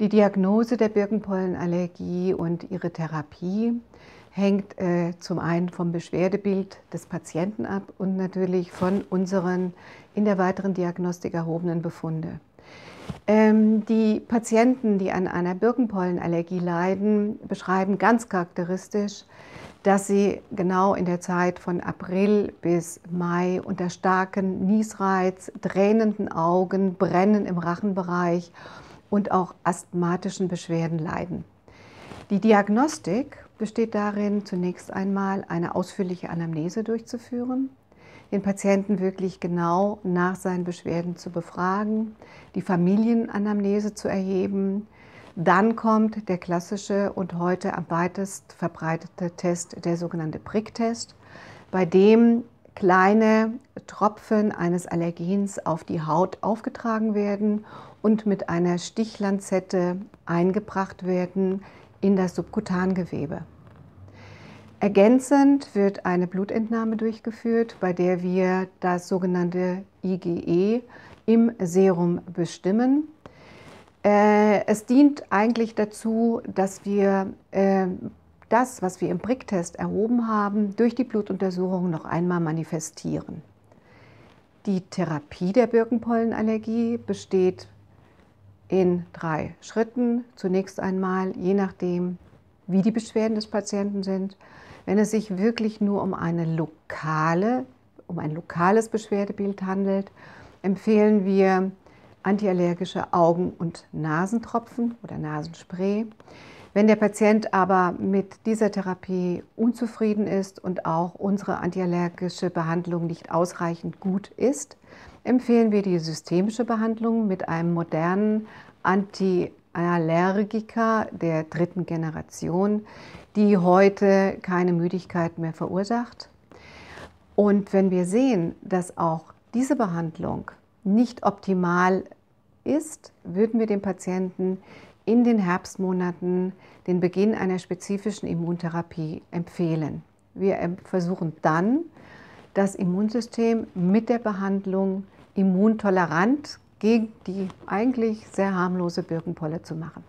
Die Diagnose der Birkenpollenallergie und ihre Therapie hängt äh, zum einen vom Beschwerdebild des Patienten ab und natürlich von unseren in der weiteren Diagnostik erhobenen Befunde. Ähm, die Patienten, die an einer Birkenpollenallergie leiden, beschreiben ganz charakteristisch, dass sie genau in der Zeit von April bis Mai unter starken Niesreiz, tränenden Augen, Brennen im Rachenbereich und auch asthmatischen Beschwerden leiden. Die Diagnostik besteht darin, zunächst einmal eine ausführliche Anamnese durchzuführen, den Patienten wirklich genau nach seinen Beschwerden zu befragen, die Familienanamnese zu erheben. Dann kommt der klassische und heute am weitest verbreitete Test, der sogenannte Prick-Test, bei dem kleine Tropfen eines Allergens auf die Haut aufgetragen werden und mit einer Stichlanzette eingebracht werden in das Subkutangewebe. Ergänzend wird eine Blutentnahme durchgeführt, bei der wir das sogenannte IgE im Serum bestimmen. Äh, es dient eigentlich dazu, dass wir äh, das, was wir im BRIC-Test erhoben haben, durch die Blutuntersuchung noch einmal manifestieren. Die Therapie der Birkenpollenallergie besteht in drei Schritten. Zunächst einmal, je nachdem, wie die Beschwerden des Patienten sind, wenn es sich wirklich nur um, eine lokale, um ein lokales Beschwerdebild handelt, empfehlen wir antiallergische Augen- und Nasentropfen oder Nasenspray. Wenn der Patient aber mit dieser Therapie unzufrieden ist und auch unsere antiallergische Behandlung nicht ausreichend gut ist, empfehlen wir die systemische Behandlung mit einem modernen Antiallergiker der dritten Generation, die heute keine Müdigkeit mehr verursacht. Und wenn wir sehen, dass auch diese Behandlung nicht optimal ist, würden wir dem Patienten in den Herbstmonaten den Beginn einer spezifischen Immuntherapie empfehlen. Wir versuchen dann, das Immunsystem mit der Behandlung immuntolerant gegen die eigentlich sehr harmlose Birkenpolle zu machen.